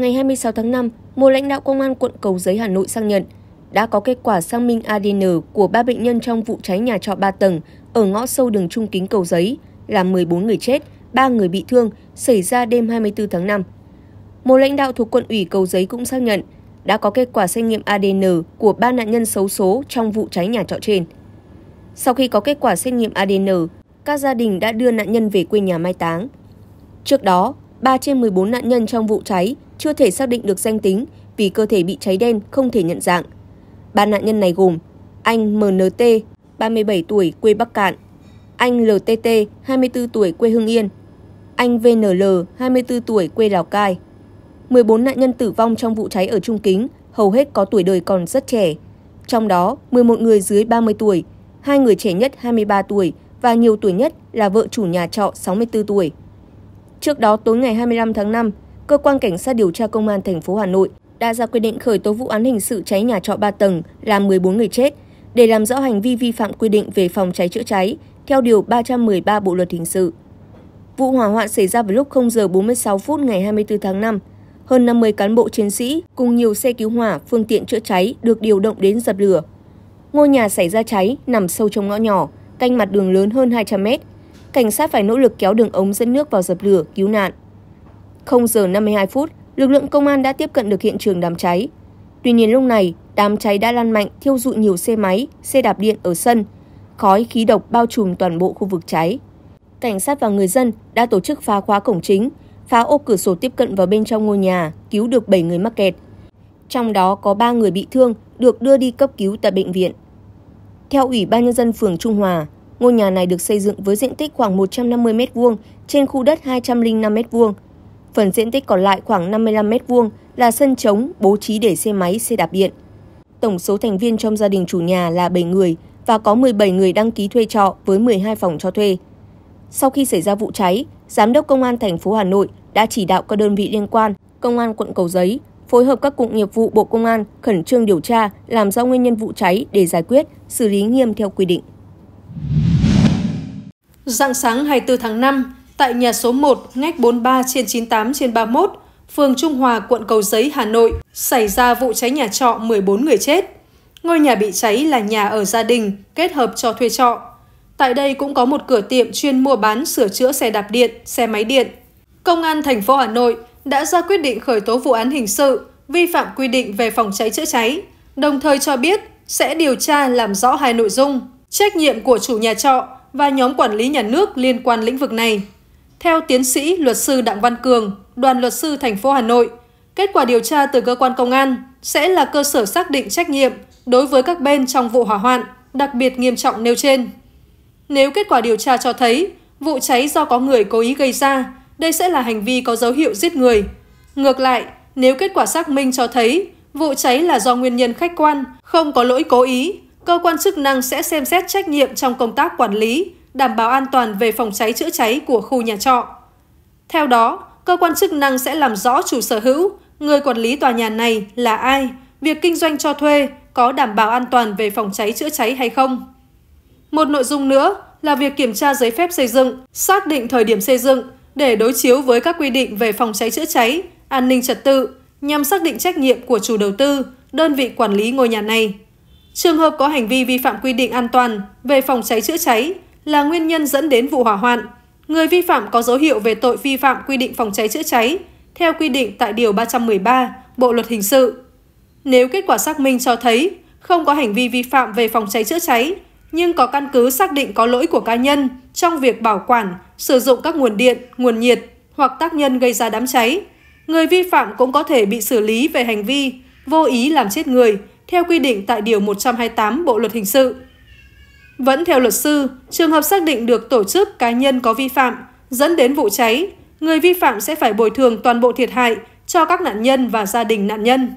ngày 26 tháng 5, một lãnh đạo công an quận Cầu Giấy Hà Nội xác nhận đã có kết quả xác minh ADN của ba bệnh nhân trong vụ cháy nhà trọ 3 tầng ở ngõ sâu đường Trung Kính Cầu Giấy, làm 14 người chết, 3 người bị thương, xảy ra đêm 24 tháng 5. Một lãnh đạo thuộc quận ủy Cầu Giấy cũng xác nhận đã có kết quả xét nghiệm ADN của ba nạn nhân xấu số trong vụ cháy nhà trọ trên. Sau khi có kết quả xét nghiệm ADN, các gia đình đã đưa nạn nhân về quê nhà mai táng. Trước đó, 3 trên 14 nạn nhân trong vụ cháy chưa thể xác định được danh tính vì cơ thể bị cháy đen không thể nhận dạng. Ba nạn nhân này gồm anh MNT, 37 tuổi, quê Bắc Cạn, anh LTT, 24 tuổi, quê Hưng Yên, anh VNL, 24 tuổi, quê Lào Cai. 14 nạn nhân tử vong trong vụ cháy ở Trung Kính, hầu hết có tuổi đời còn rất trẻ. Trong đó, 11 người dưới 30 tuổi, hai người trẻ nhất 23 tuổi và nhiều tuổi nhất là vợ chủ nhà trọ 64 tuổi. Trước đó tối ngày 25 tháng 5, cơ quan cảnh sát điều tra công an thành phố Hà Nội đã ra quyết định khởi tố vụ án hình sự cháy nhà trọ 3 tầng làm 14 người chết để làm rõ hành vi vi phạm quy định về phòng cháy chữa cháy theo điều 313 Bộ luật hình sự. Vụ hỏa hoạn xảy ra vào lúc 0 giờ 46 phút ngày 24 tháng 5. Hơn 50 cán bộ chiến sĩ cùng nhiều xe cứu hỏa, phương tiện chữa cháy được điều động đến dập lửa. Ngôi nhà xảy ra cháy nằm sâu trong ngõ nhỏ, canh mặt đường lớn hơn 200 mét, cảnh sát phải nỗ lực kéo đường ống dẫn nước vào dập lửa, cứu nạn. 0 giờ 52 phút, lực lượng công an đã tiếp cận được hiện trường đám cháy. Tuy nhiên lúc này, đám cháy đã lan mạnh thiêu dụi nhiều xe máy, xe đạp điện ở sân. Khói khí độc bao trùm toàn bộ khu vực cháy. Cảnh sát và người dân đã tổ chức phá khóa cổng chính, phá ô cửa sổ tiếp cận vào bên trong ngôi nhà, cứu được 7 người mắc kẹt. Trong đó có 3 người bị thương được đưa đi cấp cứu tại bệnh viện. Theo Ủy ban Nhân dân phường Trung Hòa, Ngôi nhà này được xây dựng với diện tích khoảng 150 m2 trên khu đất 205 m2. Phần diện tích còn lại khoảng 55 m2 là sân trống bố trí để xe máy, xe đạp điện. Tổng số thành viên trong gia đình chủ nhà là 7 người và có 17 người đăng ký thuê trọ với 12 phòng cho thuê. Sau khi xảy ra vụ cháy, giám đốc công an thành phố Hà Nội đã chỉ đạo các đơn vị liên quan, công an quận Cầu Giấy phối hợp các cục nghiệp vụ Bộ Công an khẩn trương điều tra, làm rõ nguyên nhân vụ cháy để giải quyết, xử lý nghiêm theo quy định. Dạng sáng 24 tháng 5, tại nhà số 1, ngách 43 trên 98 trên 31, phường Trung Hòa, quận Cầu Giấy, Hà Nội, xảy ra vụ cháy nhà trọ 14 người chết. Ngôi nhà bị cháy là nhà ở gia đình, kết hợp cho thuê trọ. Tại đây cũng có một cửa tiệm chuyên mua bán sửa chữa xe đạp điện, xe máy điện. Công an thành phố Hà Nội đã ra quyết định khởi tố vụ án hình sự vi phạm quy định về phòng cháy chữa cháy, đồng thời cho biết sẽ điều tra làm rõ hai nội dung: trách nhiệm của chủ nhà trọ và nhóm quản lý nhà nước liên quan lĩnh vực này. Theo tiến sĩ luật sư Đặng Văn Cường, đoàn luật sư thành phố Hà Nội, kết quả điều tra từ cơ quan công an sẽ là cơ sở xác định trách nhiệm đối với các bên trong vụ hỏa hoạn đặc biệt nghiêm trọng nêu trên. Nếu kết quả điều tra cho thấy vụ cháy do có người cố ý gây ra, đây sẽ là hành vi có dấu hiệu giết người. Ngược lại, nếu kết quả xác minh cho thấy vụ cháy là do nguyên nhân khách quan, không có lỗi cố ý, cơ quan chức năng sẽ xem xét trách nhiệm trong công tác quản lý, đảm bảo an toàn về phòng cháy chữa cháy của khu nhà trọ. Theo đó, cơ quan chức năng sẽ làm rõ chủ sở hữu, người quản lý tòa nhà này là ai, việc kinh doanh cho thuê có đảm bảo an toàn về phòng cháy chữa cháy hay không. Một nội dung nữa là việc kiểm tra giấy phép xây dựng, xác định thời điểm xây dựng để đối chiếu với các quy định về phòng cháy chữa cháy, an ninh trật tự nhằm xác định trách nhiệm của chủ đầu tư, đơn vị quản lý ngôi nhà này. Trường hợp có hành vi vi phạm quy định an toàn về phòng cháy chữa cháy là nguyên nhân dẫn đến vụ hỏa hoạn. Người vi phạm có dấu hiệu về tội vi phạm quy định phòng cháy chữa cháy theo quy định tại Điều 313 Bộ Luật Hình sự. Nếu kết quả xác minh cho thấy không có hành vi vi phạm về phòng cháy chữa cháy, nhưng có căn cứ xác định có lỗi của cá nhân trong việc bảo quản, sử dụng các nguồn điện, nguồn nhiệt hoặc tác nhân gây ra đám cháy, người vi phạm cũng có thể bị xử lý về hành vi vô ý làm chết người theo quy định tại Điều 128 Bộ Luật Hình sự. Vẫn theo luật sư, trường hợp xác định được tổ chức cá nhân có vi phạm dẫn đến vụ cháy, người vi phạm sẽ phải bồi thường toàn bộ thiệt hại cho các nạn nhân và gia đình nạn nhân.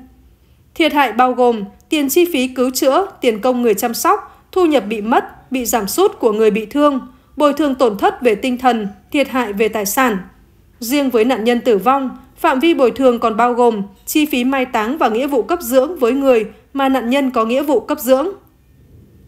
Thiệt hại bao gồm tiền chi phí cứu chữa, tiền công người chăm sóc, thu nhập bị mất, bị giảm sút của người bị thương, bồi thường tổn thất về tinh thần, thiệt hại về tài sản. Riêng với nạn nhân tử vong, Phạm vi bồi thường còn bao gồm chi phí mai táng và nghĩa vụ cấp dưỡng với người mà nạn nhân có nghĩa vụ cấp dưỡng.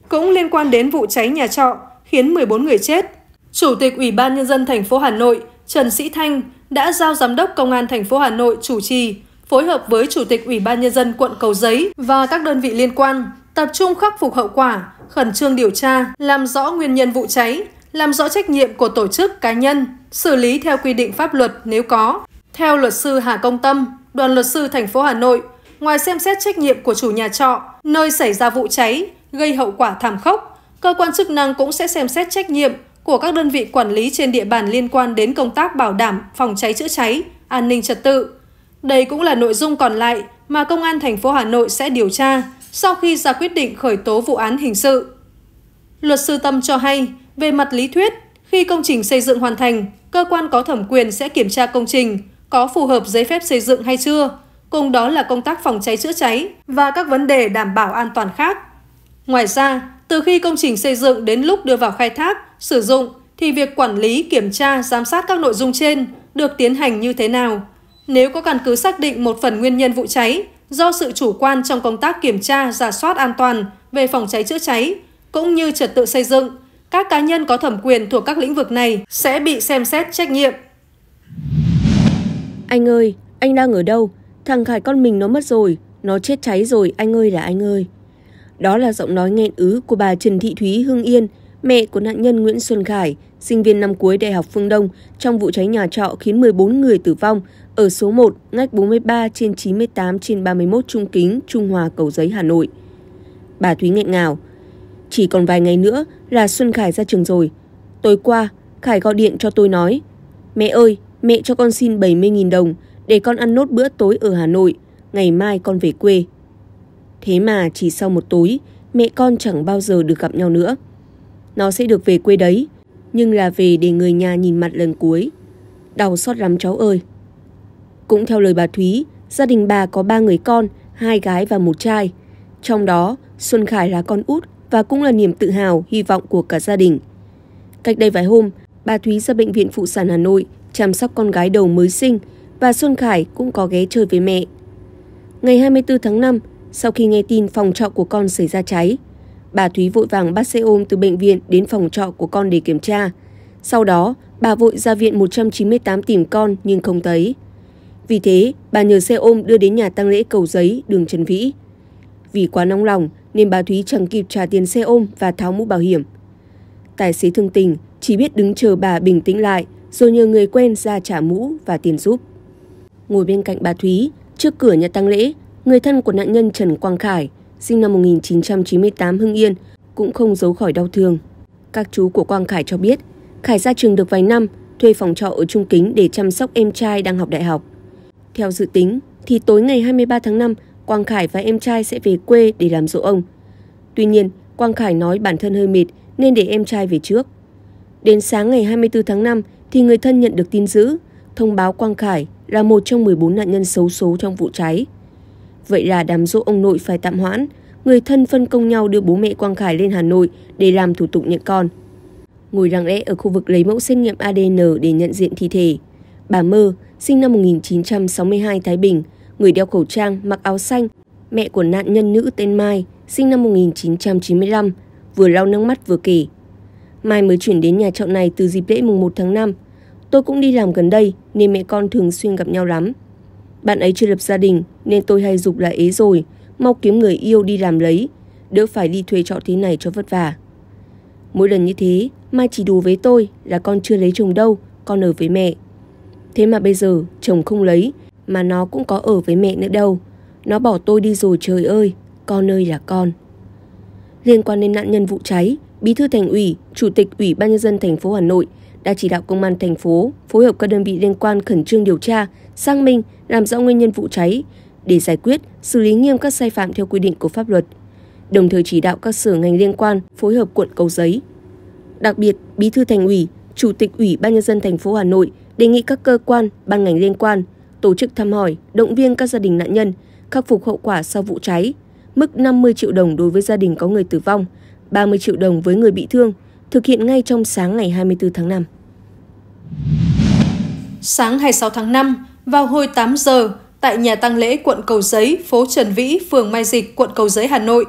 Cũng liên quan đến vụ cháy nhà trọ khiến 14 người chết, Chủ tịch Ủy ban nhân dân thành phố Hà Nội Trần Sĩ Thanh đã giao giám đốc công an thành phố Hà Nội chủ trì phối hợp với chủ tịch Ủy ban nhân dân quận Cầu Giấy và các đơn vị liên quan tập trung khắc phục hậu quả, khẩn trương điều tra, làm rõ nguyên nhân vụ cháy, làm rõ trách nhiệm của tổ chức cá nhân, xử lý theo quy định pháp luật nếu có. Theo luật sư Hà Công Tâm, đoàn luật sư thành phố Hà Nội, ngoài xem xét trách nhiệm của chủ nhà trọ, nơi xảy ra vụ cháy, gây hậu quả thảm khốc, cơ quan chức năng cũng sẽ xem xét trách nhiệm của các đơn vị quản lý trên địa bàn liên quan đến công tác bảo đảm phòng cháy chữa cháy, an ninh trật tự. Đây cũng là nội dung còn lại mà Công an thành phố Hà Nội sẽ điều tra sau khi ra quyết định khởi tố vụ án hình sự. Luật sư Tâm cho hay, về mặt lý thuyết, khi công trình xây dựng hoàn thành, cơ quan có thẩm quyền sẽ kiểm tra công trình, có phù hợp giấy phép xây dựng hay chưa, cùng đó là công tác phòng cháy chữa cháy và các vấn đề đảm bảo an toàn khác. Ngoài ra, từ khi công trình xây dựng đến lúc đưa vào khai thác, sử dụng thì việc quản lý, kiểm tra, giám sát các nội dung trên được tiến hành như thế nào? Nếu có căn cứ xác định một phần nguyên nhân vụ cháy do sự chủ quan trong công tác kiểm tra, giả soát an toàn về phòng cháy chữa cháy cũng như trật tự xây dựng, các cá nhân có thẩm quyền thuộc các lĩnh vực này sẽ bị xem xét trách nhiệm. Anh ơi, anh đang ở đâu? Thằng Khải con mình nó mất rồi, nó chết cháy rồi, anh ơi là anh ơi. Đó là giọng nói nghẹn ứ của bà Trần Thị Thúy Hương Yên, mẹ của nạn nhân Nguyễn Xuân Khải, sinh viên năm cuối Đại học Phương Đông, trong vụ cháy nhà trọ khiến 14 người tử vong ở số 1, ngách 43 trên 98 trên 31 Trung Kính, Trung Hòa, Cầu Giấy, Hà Nội. Bà Thúy nghẹn ngào. Chỉ còn vài ngày nữa là Xuân Khải ra trường rồi. Tối qua, Khải gọi điện cho tôi nói, Mẹ ơi, mẹ cho con xin 70.000 đồng để con ăn nốt bữa tối ở Hà Nội, ngày mai con về quê. Thế mà chỉ sau một tối, mẹ con chẳng bao giờ được gặp nhau nữa. Nó sẽ được về quê đấy, nhưng là về để người nhà nhìn mặt lần cuối. Đau xót lắm cháu ơi. Cũng theo lời bà Thúy, gia đình bà có ba người con, hai gái và một trai. Trong đó, Xuân Khải là con út và cũng là niềm tự hào, hy vọng của cả gia đình. Cách đây vài hôm, bà Thúy ra bệnh viện phụ sản Hà Nội chăm sóc con gái đầu mới sinh và Xuân Khải cũng có ghé chơi với mẹ. Ngày 24 tháng 5, sau khi nghe tin phòng trọ của con xảy ra cháy, bà Thúy vội vàng bắt xe ôm từ bệnh viện đến phòng trọ của con để kiểm tra. Sau đó, bà vội ra viện 198 tìm con nhưng không thấy. Vì thế, bà nhờ xe ôm đưa đến nhà tăng lễ cầu giấy, đường Trần Vĩ. Vì quá nóng lòng nên bà Thúy chẳng kịp trả tiền xe ôm và tháo mũ bảo hiểm. Tài xế thương tình chỉ biết đứng chờ bà bình tĩnh lại rồi nhờ người quen ra trả mũ và tiền giúp. Ngồi bên cạnh bà Thúy, trước cửa nhà tang lễ, người thân của nạn nhân Trần Quang Khải, sinh năm 1998 Hưng Yên, cũng không giấu khỏi đau thương. Các chú của Quang Khải cho biết, Khải ra trường được vài năm, thuê phòng trọ ở Trung Kính để chăm sóc em trai đang học đại học. Theo dự tính, thì tối ngày 23 tháng 5, Quang Khải và em trai sẽ về quê để làm dỗ ông. Tuy nhiên, Quang Khải nói bản thân hơi mệt nên để em trai về trước. Đến sáng ngày 24 tháng 5 thì người thân nhận được tin dữ, thông báo Quang Khải là một trong 14 nạn nhân xấu số trong vụ cháy. Vậy là đám dỗ ông nội phải tạm hoãn, người thân phân công nhau đưa bố mẹ Quang Khải lên Hà Nội để làm thủ tục nhận con. Ngồi lặng lẽ ở khu vực lấy mẫu xét nghiệm ADN để nhận diện thi thể. Bà Mơ, sinh năm 1962 Thái Bình, người đeo khẩu trang, mặc áo xanh, mẹ của nạn nhân nữ tên Mai, sinh năm 1995, vừa lau nước mắt vừa kể. Mai mới chuyển đến nhà trọ này từ dịp lễ mùng 1 tháng 5 Tôi cũng đi làm gần đây nên mẹ con thường xuyên gặp nhau lắm. Bạn ấy chưa lập gia đình nên tôi hay dục là ế rồi, mau kiếm người yêu đi làm lấy, đỡ phải đi thuê trọ thế này cho vất vả. Mỗi lần như thế, Mai chỉ đùa với tôi là con chưa lấy chồng đâu, con ở với mẹ. Thế mà bây giờ chồng không lấy mà nó cũng có ở với mẹ nữa đâu. Nó bỏ tôi đi rồi trời ơi, con ơi là con. Liên quan đến nạn nhân vụ cháy, Bí thư Thành ủy, Chủ tịch Ủy ban nhân dân thành phố Hà Nội đã chỉ đạo công an thành phố phối hợp các đơn vị liên quan khẩn trương điều tra, xác minh, làm rõ nguyên nhân vụ cháy để giải quyết, xử lý nghiêm các sai phạm theo quy định của pháp luật. Đồng thời chỉ đạo các sở ngành liên quan phối hợp quận Cầu Giấy. Đặc biệt, Bí thư Thành ủy, Chủ tịch Ủy ban nhân dân thành phố Hà Nội đề nghị các cơ quan, ban ngành liên quan tổ chức thăm hỏi, động viên các gia đình nạn nhân khắc phục hậu quả sau vụ cháy, mức 50 triệu đồng đối với gia đình có người tử vong, 30 triệu đồng với người bị thương thực hiện ngay trong sáng ngày 24 tháng 5. Sáng 26 tháng 5, vào hồi 8 giờ, tại nhà tang lễ quận Cầu Giấy, phố Trần Vĩ, phường Mai Dịch, quận Cầu Giấy, Hà Nội,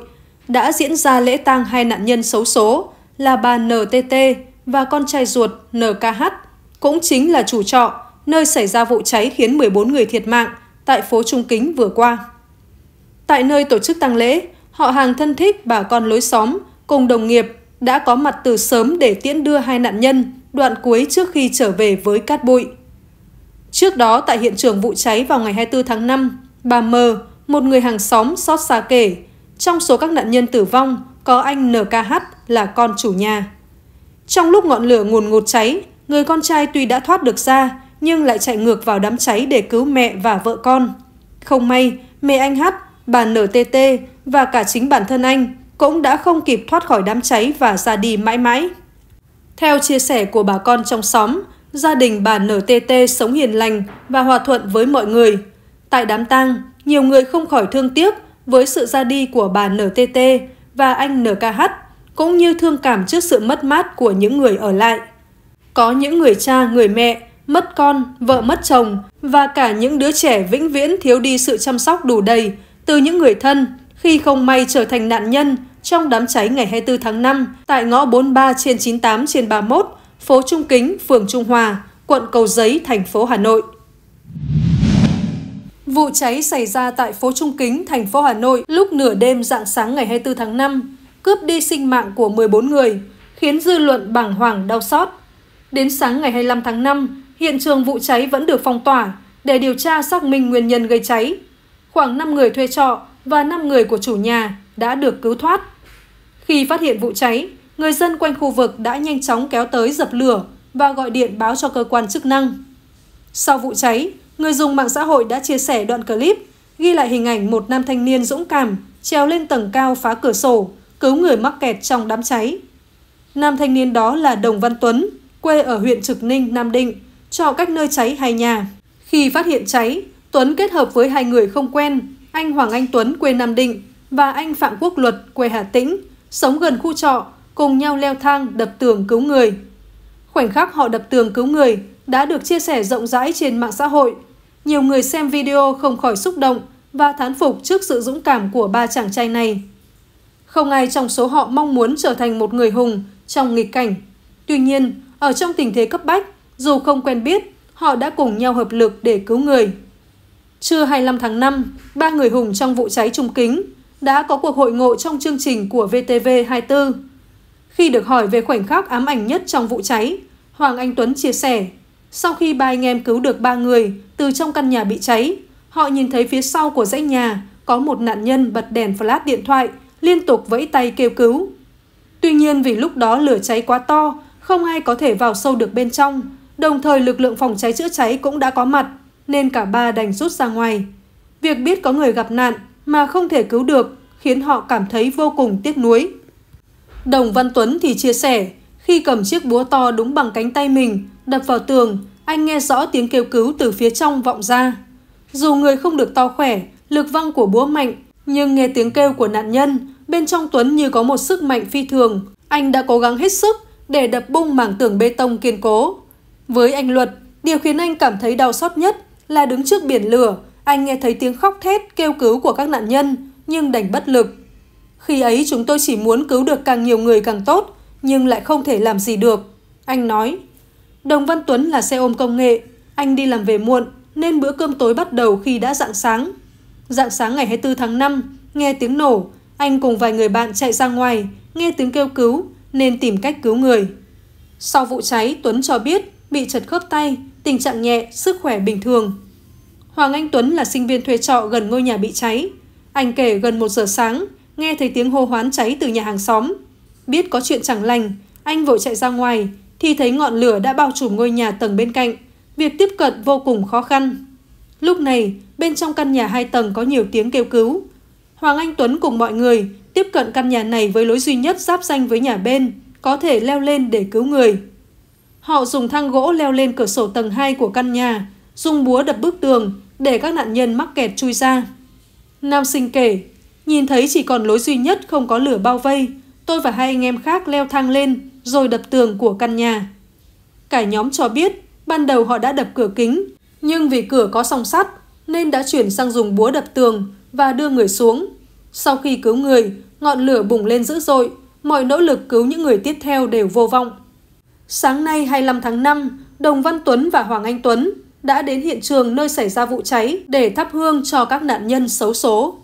đã diễn ra lễ tang hai nạn nhân xấu số là bà NTT và con trai ruột NKH, cũng chính là chủ trọ, nơi xảy ra vụ cháy khiến 14 người thiệt mạng tại phố Trung Kính vừa qua. Tại nơi tổ chức tang lễ, họ hàng thân thích bà con lối xóm cùng đồng nghiệp đã có mặt từ sớm để tiễn đưa hai nạn nhân đoạn cuối trước khi trở về với cát bụi. Trước đó tại hiện trường vụ cháy vào ngày 24 tháng 5, bà Mờ, một người hàng xóm xót xa kể, trong số các nạn nhân tử vong có anh NKH là con chủ nhà. Trong lúc ngọn lửa nguồn ngột cháy, người con trai tuy đã thoát được ra nhưng lại chạy ngược vào đám cháy để cứu mẹ và vợ con. Không may, mẹ anh H, bà NTT và cả chính bản thân anh cũng đã không kịp thoát khỏi đám cháy và ra đi mãi mãi. Theo chia sẻ của bà con trong xóm, gia đình bà NTT sống hiền lành và hòa thuận với mọi người. Tại đám tang, nhiều người không khỏi thương tiếc với sự ra đi của bà NTT và anh NKH, cũng như thương cảm trước sự mất mát của những người ở lại. Có những người cha, người mẹ mất con, vợ mất chồng và cả những đứa trẻ vĩnh viễn thiếu đi sự chăm sóc đủ đầy từ những người thân khi không may trở thành nạn nhân trong đám cháy ngày 24 tháng 5 tại ngõ 43 trên 98 trên 31, phố Trung Kính, phường Trung Hòa, quận Cầu Giấy, thành phố Hà Nội. Vụ cháy xảy ra tại phố Trung Kính, thành phố Hà Nội lúc nửa đêm dạng sáng ngày 24 tháng 5, cướp đi sinh mạng của 14 người, khiến dư luận bàng hoàng đau xót. Đến sáng ngày 25 tháng 5, hiện trường vụ cháy vẫn được phong tỏa để điều tra xác minh nguyên nhân gây cháy. Khoảng 5 người thuê trọ và 5 người của chủ nhà đã được cứu thoát. Khi phát hiện vụ cháy, người dân quanh khu vực đã nhanh chóng kéo tới dập lửa và gọi điện báo cho cơ quan chức năng. Sau vụ cháy, người dùng mạng xã hội đã chia sẻ đoạn clip ghi lại hình ảnh một nam thanh niên dũng cảm treo lên tầng cao phá cửa sổ, cứu người mắc kẹt trong đám cháy. Nam thanh niên đó là Đồng Văn Tuấn, quê ở huyện Trực Ninh, Nam Định, cho cách nơi cháy hai nhà. Khi phát hiện cháy, Tuấn kết hợp với hai người không quen anh Hoàng Anh Tuấn quê Nam Định và anh Phạm Quốc Luật quê Hà Tĩnh, sống gần khu trọ, cùng nhau leo thang đập tường cứu người. Khoảnh khắc họ đập tường cứu người đã được chia sẻ rộng rãi trên mạng xã hội. Nhiều người xem video không khỏi xúc động và thán phục trước sự dũng cảm của ba chàng trai này. Không ai trong số họ mong muốn trở thành một người hùng trong nghịch cảnh. Tuy nhiên, ở trong tình thế cấp bách, dù không quen biết, họ đã cùng nhau hợp lực để cứu người. Trưa 25 tháng 5, ba người hùng trong vụ cháy trung kính đã có cuộc hội ngộ trong chương trình của VTV24. Khi được hỏi về khoảnh khắc ám ảnh nhất trong vụ cháy, Hoàng Anh Tuấn chia sẻ, sau khi ba anh em cứu được ba người từ trong căn nhà bị cháy, họ nhìn thấy phía sau của dãy nhà có một nạn nhân bật đèn flash điện thoại, liên tục vẫy tay kêu cứu. Tuy nhiên vì lúc đó lửa cháy quá to, không ai có thể vào sâu được bên trong, đồng thời lực lượng phòng cháy chữa cháy cũng đã có mặt nên cả ba đành rút ra ngoài. Việc biết có người gặp nạn mà không thể cứu được khiến họ cảm thấy vô cùng tiếc nuối. Đồng Văn Tuấn thì chia sẻ, khi cầm chiếc búa to đúng bằng cánh tay mình, đập vào tường, anh nghe rõ tiếng kêu cứu từ phía trong vọng ra. Dù người không được to khỏe, lực văng của búa mạnh, nhưng nghe tiếng kêu của nạn nhân, bên trong Tuấn như có một sức mạnh phi thường. Anh đã cố gắng hết sức để đập bung mảng tường bê tông kiên cố. Với anh Luật, điều khiến anh cảm thấy đau xót nhất là đứng trước biển lửa, anh nghe thấy tiếng khóc thét kêu cứu của các nạn nhân, nhưng đành bất lực. Khi ấy chúng tôi chỉ muốn cứu được càng nhiều người càng tốt, nhưng lại không thể làm gì được. Anh nói, Đồng Văn Tuấn là xe ôm công nghệ, anh đi làm về muộn, nên bữa cơm tối bắt đầu khi đã rạng sáng. Rạng sáng ngày 24 tháng 5, nghe tiếng nổ, anh cùng vài người bạn chạy ra ngoài, nghe tiếng kêu cứu, nên tìm cách cứu người. Sau vụ cháy, Tuấn cho biết bị chật khớp tay, tình trạng nhẹ, sức khỏe bình thường. Hoàng Anh Tuấn là sinh viên thuê trọ gần ngôi nhà bị cháy. Anh kể gần 1 giờ sáng, nghe thấy tiếng hô hoán cháy từ nhà hàng xóm. Biết có chuyện chẳng lành, anh vội chạy ra ngoài, thì thấy ngọn lửa đã bao trùm ngôi nhà tầng bên cạnh. Việc tiếp cận vô cùng khó khăn. Lúc này, bên trong căn nhà hai tầng có nhiều tiếng kêu cứu. Hoàng Anh Tuấn cùng mọi người tiếp cận căn nhà này với lối duy nhất giáp danh với nhà bên, có thể leo lên để cứu người. Họ dùng thang gỗ leo lên cửa sổ tầng 2 của căn nhà, dùng búa đập bức tường để các nạn nhân mắc kẹt chui ra. Nam sinh kể, nhìn thấy chỉ còn lối duy nhất không có lửa bao vây, tôi và hai anh em khác leo thang lên rồi đập tường của căn nhà. Cả nhóm cho biết ban đầu họ đã đập cửa kính, nhưng vì cửa có song sắt nên đã chuyển sang dùng búa đập tường và đưa người xuống. Sau khi cứu người, ngọn lửa bùng lên dữ dội, mọi nỗ lực cứu những người tiếp theo đều vô vọng. Sáng nay 25 tháng 5, Đồng Văn Tuấn và Hoàng Anh Tuấn đã đến hiện trường nơi xảy ra vụ cháy để thắp hương cho các nạn nhân xấu số.